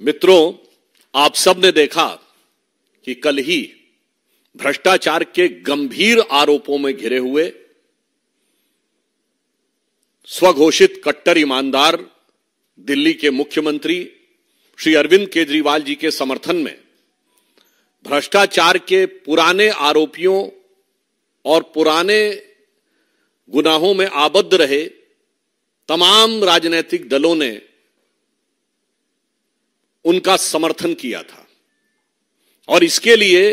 मित्रों आप सब ने देखा कि कल ही भ्रष्टाचार के गंभीर आरोपों में घिरे हुए स्वघोषित कट्टर ईमानदार दिल्ली के मुख्यमंत्री श्री अरविंद केजरीवाल जी के समर्थन में भ्रष्टाचार के पुराने आरोपियों और पुराने गुनाहों में आबद्ध रहे तमाम राजनीतिक दलों ने उनका समर्थन किया था और इसके लिए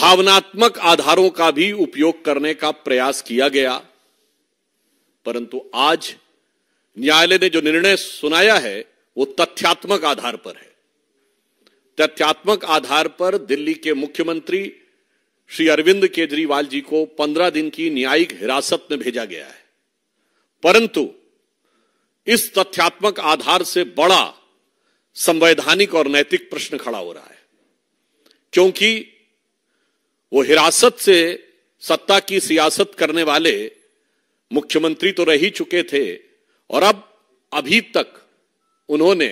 भावनात्मक आधारों का भी उपयोग करने का प्रयास किया गया परंतु आज न्यायालय ने जो निर्णय सुनाया है वो तथ्यात्मक आधार पर है तथ्यात्मक आधार पर दिल्ली के मुख्यमंत्री श्री अरविंद केजरीवाल जी को पंद्रह दिन की न्यायिक हिरासत में भेजा गया है परंतु इस तथ्यात्मक आधार से बड़ा संवैधानिक और नैतिक प्रश्न खड़ा हो रहा है क्योंकि वो हिरासत से सत्ता की सियासत करने वाले मुख्यमंत्री तो रह ही चुके थे और अब अभी तक उन्होंने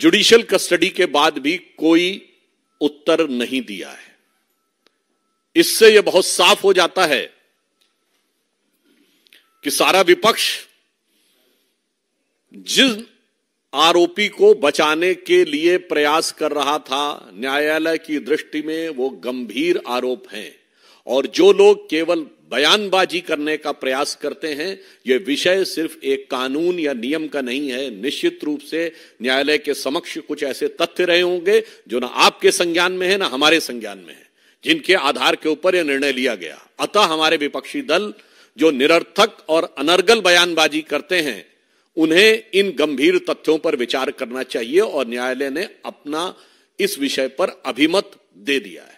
जुडिशियल कस्टडी के बाद भी कोई उत्तर नहीं दिया है इससे यह बहुत साफ हो जाता है कि सारा विपक्ष जिस आरोपी को बचाने के लिए प्रयास कर रहा था न्यायालय की दृष्टि में वो गंभीर आरोप हैं और जो लोग केवल बयानबाजी करने का प्रयास करते हैं ये विषय सिर्फ एक कानून या नियम का नहीं है निश्चित रूप से न्यायालय के समक्ष कुछ ऐसे तथ्य रहे होंगे जो ना आपके संज्ञान में है ना हमारे संज्ञान में है जिनके आधार के ऊपर यह निर्णय लिया गया अतः हमारे विपक्षी दल जो निरर्थक और अनर्गल बयानबाजी करते हैं उन्हें इन गंभीर तथ्यों पर विचार करना चाहिए और न्यायालय ने अपना इस विषय पर अभिमत दे दिया है